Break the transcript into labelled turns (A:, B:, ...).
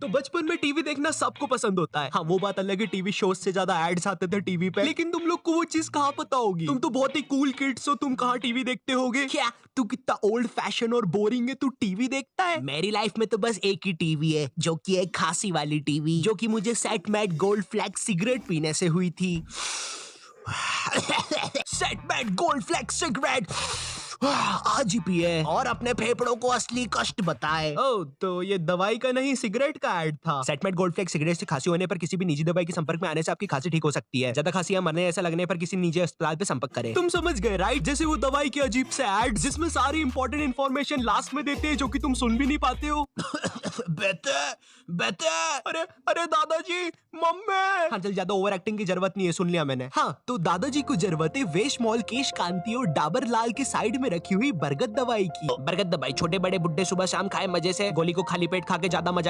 A: तो बचपन में टीवी देखना सबको पसंद होता है हाँ वो बात अलग है टीवी शोज से ज्यादा एड्स आते थे टीवी पे लेकिन तुम लोग को वो चीज कहाँ पता होगी तुम तो बहुत ही कूल किड्स हो तुम कहाँ टीवी देखते होगे क्या तू कितना ओल्ड फैशन और बोरिंग है तू टीवी देखता है मेरी लाइफ में तो बस एक ही टीवी है जो कि एक खासी वाली टीवी जो कि मुझे set mat gold flake cigarette पीने से हुई थी set mat gold flake cigarette आज ही पिए और अपने फेफड़ों को असली कष्ट बताए ओ तो ये दवाई का नहीं सिगरेट का एड था सेटमेट गोल्ड फ्लेक्स सिगरेट से खांसी होने पर किसी भी निजी दवाई के संपर्क में आने से आपकी खांसी ठीक हो सकती है ज्यादा खांसी या मरने ऐसा लगने पर किसी निजी अस्पताल पे संपर्क करें तुम समझ गए राइट जैसे वो दवाई की अजीब से एड जिसमें सारी इंपॉर्टेंट इन्फॉर्मेशन लास्ट में देते हैं जो की तुम सुन भी नहीं पाते हो बेटे बेटे अरे अरे दादाजी मम्मी हाँ चल ज्यादा ओवर एक्टिंग की जरूरत नहीं है सुन लिया मैंने हाँ तो दादाजी को जरूरत है वेश मॉल केश कांति और डाबर लाल के साइड में रखी हुई बरगद दवाई की बरगद दवाई छोटे बड़े बुड्ढे सुबह शाम खाए मजे से गोली को खाली पेट खा के ज्यादा मजा